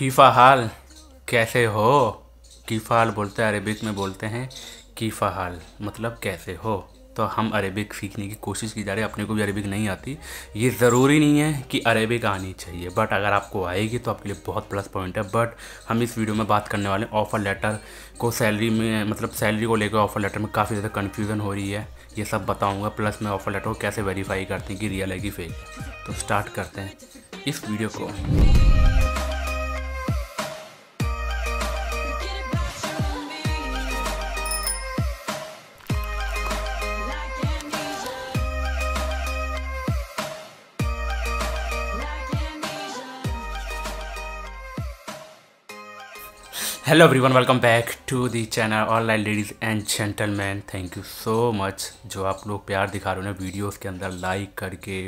हाल कैसे हो हाल बोलते हैं अरेबिक में बोलते हैं कीफ़ा हाल मतलब कैसे हो तो हम अरेबिक सीखने की कोशिश की जा रही है अपने को भी अरेबिक नहीं आती ये ज़रूरी नहीं है कि अरेबिक आनी चाहिए बट अगर आपको आएगी तो आपके लिए बहुत प्लस पॉइंट है बट हम इस वीडियो में बात करने वाले हैं ऑफ़र लेटर को सैलरी में मतलब सैलरी को लेकर ऑफ़र लेटर में काफ़ी ज़्यादा कन्फ्यूज़न हो रही है ये सब बताऊँगा प्लस मैं ऑफ़र लेटर को कैसे वेरीफाई करती हूँ कि रियल है कि फेक तो स्टार्ट करते हैं इस वीडियो को hello everyone welcome back to the channel online ladies and gentleman thank you so much जो आप लोग प्यार दिखा रहे हो ना वीडियोस के अंदर लाइक करके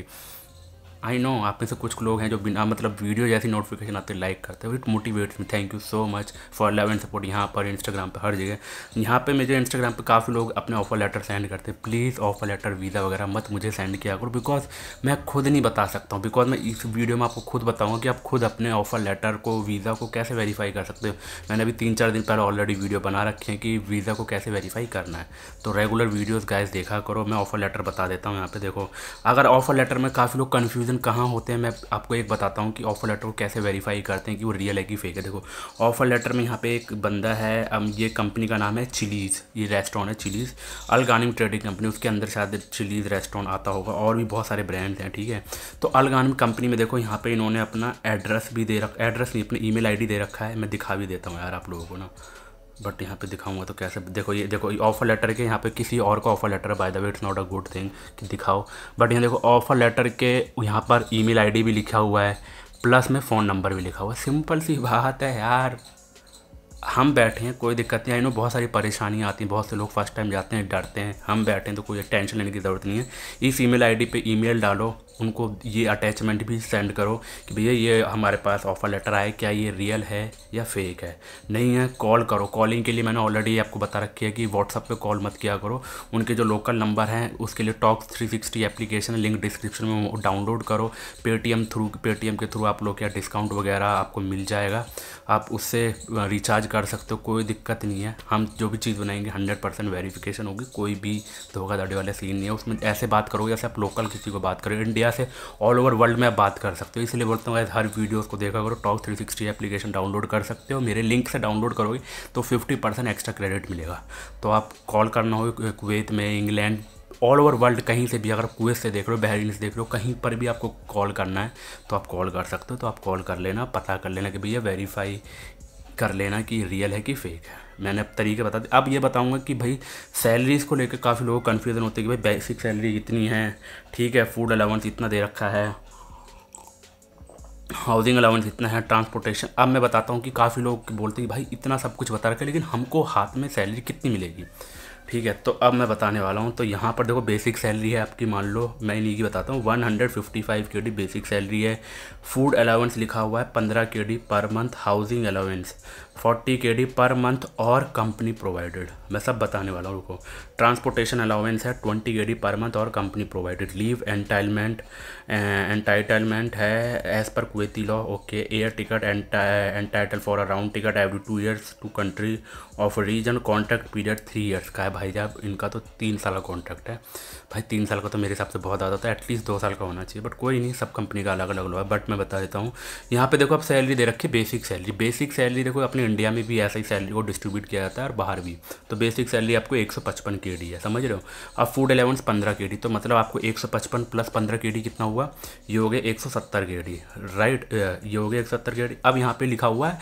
आई नो आप में से कुछ लोग हैं जो बिना मतलब वीडियो जैसी नोटिफिकेशन आते लाइक करते हैं it motivates me thank you so much for love and support यहाँ पर इंस्टाग्राम पर हर जगह यहाँ पे मुझे इंस्टाग्राम पे काफ़ी लोग अपने ऑफर लेटर सेंड करते हैं प्लीज़ ऑफर लेटर वीज़ा वगैरह मत मुझे सेंड किया करो बिकॉज मैं खुद नहीं बता सकता हूँ बिकॉज मैं इस वीडियो में आपको खुद बताऊँगा कि आप खुद अपने ऑफर लेटर को वीज़ा को कैसे वेरीफाई कर सकते हो मैंने अभी तीन चार दिन पहले ऑलरेडी वीडियो बना रखे हैं कि वीज़ा को कैसे वेरीफाई करना है तो रेगुलर वीडियोज़ गाइज देखा करो मैं ऑफर लेटर बता देता हूँ यहाँ पर देखो अगर ऑफर लेटर में काफ़ी लोग कन्फ्यूजन रीज़न कहाँ होते हैं मैं आपको एक बताता हूँ कि ऑफ़र लेटर को कैसे वेरीफाई करते हैं कि वो रियल है कि फेक है देखो ऑफ़र लेटर में यहाँ पे एक बंदा है अब ये कंपनी का नाम है चिलीज़ ये रेस्टोरेंट है चिलीज़ अलगानिम ट्रेडिंग कंपनी उसके अंदर शायद चिलीज़ रेस्टोरेंट आता होगा और भी बहुत सारे ब्रांड्स हैं ठीक है तो अलगानिम कंपनी में देखो यहाँ पर इन्होंने अपना एड्रेस भी दे रखा एड्रेस नहीं अपनी ई मेल दे रखा है मैं दिखा भी देता हूँ यार आप लोगों को ना बट यहाँ पे दिखाऊंगा तो कैसे देखो ये देखो ऑफर लेटर के यहाँ पे किसी और का offer letter by the way it's not a good thing कि दिखाओ बट यहाँ देखो ऑफर लेटर के यहाँ पर ईमेल आईडी भी लिखा हुआ है प्लस में फ़ोन नंबर भी लिखा हुआ है सिंपल सी बात है यार हम बैठे हैं कोई दिक्कत नहीं आई नो बहुत सारी परेशानियाँ आती हैं बहुत से लोग फर्स्ट टाइम जाते हैं डरते हैं हम बैठे हैं तो कोई टेंशन लेने की ज़रूरत नहीं है इस ईमेल आईडी पे ईमेल डालो उनको ये अटैचमेंट भी सेंड करो कि भैया ये हमारे पास ऑफ़र लेटर आए क्या ये रियल है या फेक है नहीं है कॉल करो कॉलिंग के लिए मैंने ऑलरेडी आपको बता रखी है कि व्हाट्सअप पे कॉल मत किया करो उनके जो लोकल नंबर हैं उसके लिए talks three sixty application link description में डाउनलोड करो पेटीएम थ्रू पेटीएम के थ्रू आप लोग क्या डिस्काउंट वगैरह आपको मिल जाएगा आप उससे रिचार्ज कर सकते हो कोई दिक्कत नहीं है हम जो भी चीज़ बनाएंगे हंड्रेड परसेंट वेरीफिकेशन होगी कोई भी धोखाधड़ी वाला सीन नहीं है उसमें ऐसे बात करो जैसे आप लोकल किसी को बात करो इंडिया इंडिया से ऑल ओवर वर्ल्ड में आप बात कर सकते हो इसलिए बोलता हूँ हर वीडियोज़ को देखा करो talk three sixty application download कर सकते हो मेरे लिंक से डाउनलोड करोगे तो फिफ्टी परसेंट एक्स्ट्रा क्रेडिट मिलेगा तो आप कॉल करना हो कुवैत में इंग्लैंड ऑल ओवर वर्ल्ड कहीं से भी अगर कुवैत से देख रहे हो बहरीन से देख रहे हो कहीं पर भी आपको कॉल करना है तो आप कॉल कर सकते हो तो आप कॉल कर लेना पता कर लेना कि भैया वेरीफाई कर लेना कि रियल है कि फेक है मैंने अब तरीके बता दिए अब ये बताऊंगा कि भाई सैलरीज़ को लेकर काफ़ी को कन्फ्यूज़न होते है कि भाई बेसिक सैलरी इतनी है ठीक है फूड अलाउंस इतना दे रखा है हाउसिंग अलाउंस इतना है ट्रांसपोर्टेशन अब मैं बताता हूँ कि काफ़ी लोग बोलते हैं कि भाई इतना सब कुछ बता रखा है लेकिन हमको हाथ में सैलरी कितनी मिलेगी ठीक है तो अब मैं बताने वाला हूँ तो यहाँ पर देखो बेसिक सैलरी है आपकी मान लो मैं इन्हीं की बताता हूँ 155 के डी बेसिक सैलरी है फूड अलाउंस लिखा हुआ है 15 के D per month housing allowance 40 के डी पर मंथ और कंपनी प्रोवाइडेड मैं सब बताने वाला हूँ रुको ट्रांसपोर्टेशन अलाउंस है 20 के डी पर मंथ और company provided leave entailment entitlement है as per Kuwaiti law okay air ticket entitle for around ticket every two years to country of reason contract period three years का है भाई जब इनका तो तीन साल का कॉन्ट्रैक्ट है भाई तीन साल का तो मेरे हिसाब से बहुत ज़्यादा था तो एटलीस्ट दो साल का होना चाहिए बट कोई नहीं सब कंपनी का अलग अलग लॉ है बट मैं बता देता हूँ यहाँ पे देखो आप सैलरी दे रखी बेसिक सैलरी बेसिक सैलरी देखो अपने इंडिया में भी ऐसा ही सैलरी को डिस्ट्रीब्यूट किया जाता है और बाहर भी तो बेसिक सैलरी आपको एक सौ पचपन के डी है समझ रहे हो अब फूड अलाउंस पंद्रह के डी तो मतलब आपको एक सौ पचपन प्लस पंद्रह के डी कितना हुआ हुआ ये हो गया एक सौ सत्तर के डी राइट ये हो गया एक सौ सत्तर के डी अब यहाँ पे लिखा हुआ है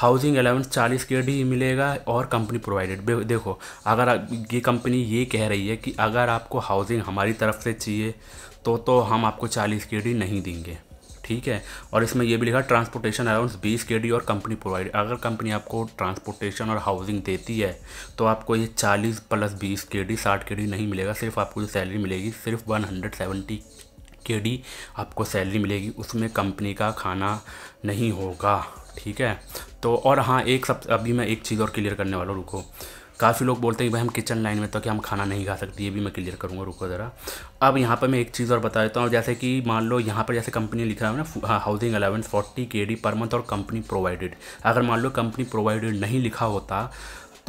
हाउसिंग अलाउंस चालीस के डी मिलेगा और कंपनी प्रोवाइडेड देखो अगर ये कंपनी ये कह रही है कि अगर आपको हाउसिंग हमारी तरफ से चाहिए तो तो हम आपको चालीस के डी नहीं देंगे ठीक है और इसमें यह भी लिखा ट्रांसपोर्टेशन अलाउंस बीस के डी और कंपनी प्रोवाइड अगर कंपनी आपको ट्रांसपोर्टेशन और हाउसिंग देती है तो आपको ये चालीस प्लस बीस के डी साठ के डी नहीं मिलेगा सिर्फ आपको जो सैलरी मिलेगी सिर्फ one hundred seventy K D आपको सैलरी मिलेगी उसमें कंपनी का खाना नहीं होगा ठीक है तो और हाँ एक सब अभी मैं एक चीज़ और क्लियर करने वाला हूँ रुको काफ़ी लोग बोलते हैं कि भाई हम किचन लाइन में तो क्या हम खाना नहीं खा सकते ये भी मैं क्लियर करूँगा रुको ज़रा अब यहाँ पर मैं एक चीज़ और बता देता हूँ जैसे कि मान लो यहाँ पर जैसे कंपनी लिखा है ना housing allowance forty K D पर मंथ और कंपनी प्रोवाइडेड अगर मान लो कंपनी प्रोवाइडेड नहीं लिखा होता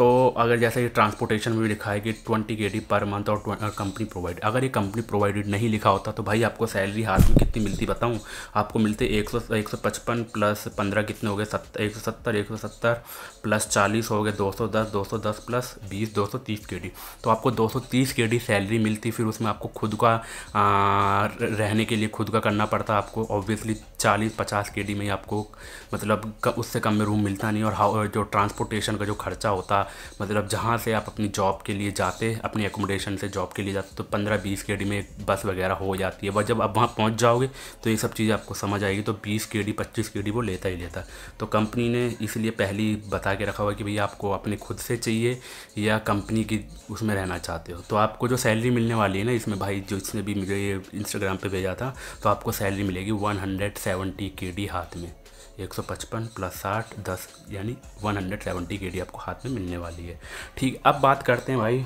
तो अगर जैसे ये ट्रांसपोर्टेशन में भी लिखा है कि ट्वेंटी के डी पर मंथ और कंपनी प्रोवाइड अगर ये कंपनी प्रोवाइडेड नहीं लिखा होता तो भाई आपको सैलरी हाथ में कितनी मिलती बताऊँ आपको मिलते एक सौ एक सौ पचपन प्लस पंद्रह कितने हो गए सत्तर एक सौ सत्तर एक सौ सत्तर प्लस चालीस हो गए दो सौ दस दो सौ दस प्लस बीस दो सौ तीस के डी तो आपको दो सौ तीस के डी सैलरी मिलती फिर उसमें आपको खुद का आ, रहने के लिए खुद का करना पड़ता आपको ऑब्वियसली चालीस पचास के डी में आपको मतलब उससे कम में रूम मिलता नहीं और जो ट्रांसपोर्टेशन का जो खर्चा होता मतलब जहाँ से आप अपनी जॉब के लिए जाते अपनी एकोमोडेशन से जॉब के लिए जाते तो पंद्रह बीस के डी में बस वगैरह हो जाती है वह जब आप वहाँ पहुँच जाओगे तो ये सब चीज़ें आपको समझ आएगी तो बीस के डी पच्चीस के डी वो लेता ही लेता तो कंपनी ने इसलिए पहली बता के रखा हुआ कि भैया आपको अपने खुद से चाहिए या कंपनी की उसमें रहना चाहते हो तो आपको जो सैलरी मिलने वाली है ना इसमें भाई जो इसने भी मुझे ये इंस्टाग्राम पे भेजा था तो आपको सैलरी मिलेगी one hundred seventy K D हाथ में एक सौ पचपन प्लस साठ दस यानी one hundred seventy K D आपको हाथ में मिलने वाली है ठीक अब बात करते हैं भाई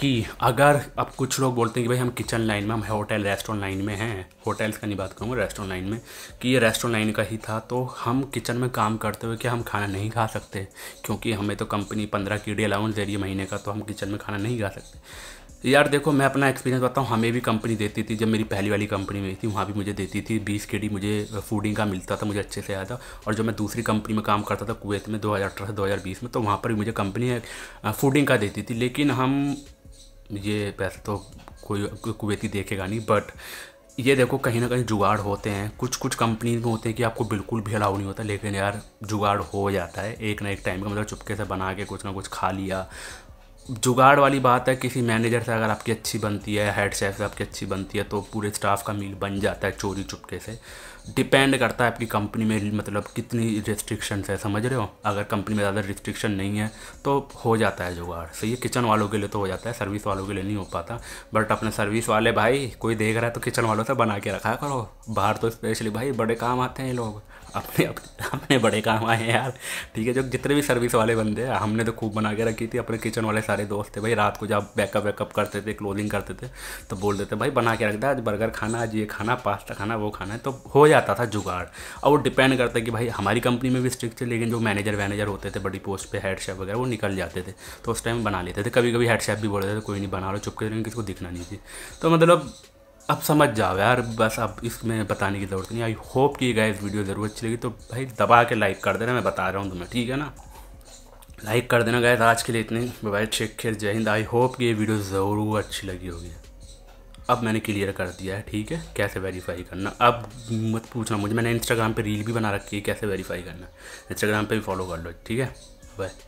कि अगर अब कुछ लोग बोलते हैं कि भाई हम किचन लाइन में हम होटल रेस्टोरेंट लाइन में हैं होटल्स का नहीं बात करूँगा रेस्टोरेंट लाइन में कि ये रेस्टोरेंट लाइन का ही था तो हम किचन में काम करते हुए क्या हम खाना नहीं खा सकते क्योंकि हमें तो कंपनी पंद्रह की डी अलाउंस दे रही है महीने का तो हम किचन में खाना नहीं खा सकते यार देखो मैं अपना एक्सपीरियंस बताऊँ हमें भी कंपनी देती थी जब मेरी पहली वाली कंपनी में थी वहाँ भी मुझे देती थी बीस के डी मुझे फूडिंग का मिलता था मुझे अच्छे से आया था और जब मैं दूसरी कंपनी में काम करता था कुवैत में दो हज़ार अठारह से बीस में तो वहाँ पर भी मुझे कंपनी फूडिंग का देती थी लेकिन हम ये पैसे तो कोई कुवैती देखेगा नहीं बट ये देखो कहीं ना कहीं जुगाड़ होते हैं कुछ कुछ कंपनीज में होते हैं कि आपको बिल्कुल भी अलाउ नहीं होता लेकिन यार जुगाड़ हो जाता है एक ना एक टाइम का मतलब चुपके से बना के कुछ ना कुछ खा लिया जुगाड़ वाली बात है किसी मैनेजर से अगर आपकी अच्छी बनती है हेड शेफ से आपकी अच्छी बनती है तो पूरे स्टाफ का मील बन जाता है चोरी चुपके से डिपेंड करता है आपकी कंपनी में मतलब कितनी रिस्ट्रिक्शन है समझ रहे हो अगर कंपनी में ज़्यादा रिस्ट्रिक्शन नहीं है तो हो जाता है जुगाड़ सही है किचन वालों के लिए तो हो जाता है सर्विस वालों के लिए नहीं हो पाता बट अपने सर्विस वाले भाई कोई देख रहा है तो किचन वालों से बना के रखा करो बाहर तो स्पेशली भाई बड़े काम आते हैं ये लोग अपने अपने बड़े काम आए हैं यार ठीक है जो जितने भी सर्विस वाले बंदे हैं हमने तो खूब बना के रखी थी अपने किचन वाले सारे दोस्त थे भाई रात को जब बैकअप वैकअप करते थे क्लोजिंग करते थे तो बोल देते भाई बना के रख दे आज बर्गर खाना आज ये खाना पास्ता खाना वो खाना है तो हो जाता था जुगाड़ और वो डिपेंड करता कि भाई हमारी कंपनी में भी स्ट्रिक्ट थे लेकिन जो मैनेजर वैनेजर होते थे बड़ी पोस्ट पर हेड शेफ वगैरह वो निकल जाते थे तो उस टाइम बना लेते थे कभी कभी हेड शेफ भी बोलते थे कोई नहीं बना लो चुपके लेकिन किसी को दिखना नहीं थी तो मतलब अब समझ जाओ यार बस अब इसमें बताने की ज़रूरत नहीं आई होप कि गाइस वीडियो ज़रूर अच्छी लगी तो भाई दबा के लाइक कर देना मैं बता रहा हूँ तुम्हें ठीक है ना लाइक कर देना गाइस आज के लिए इतने भाई शेख खेल जय हिंद आई होप कि ये वीडियो ज़रूर अच्छी लगी होगी अब मैंने क्लियर कर दिया है ठीक है कैसे वेरीफाई करना अब मत पूछना मुझे मैंने इंस्टाग्राम पर रील भी बना रखी है कैसे वेरीफाई करना इंस्टाग्राम पर भी फॉलो कर लो ठीक है बाय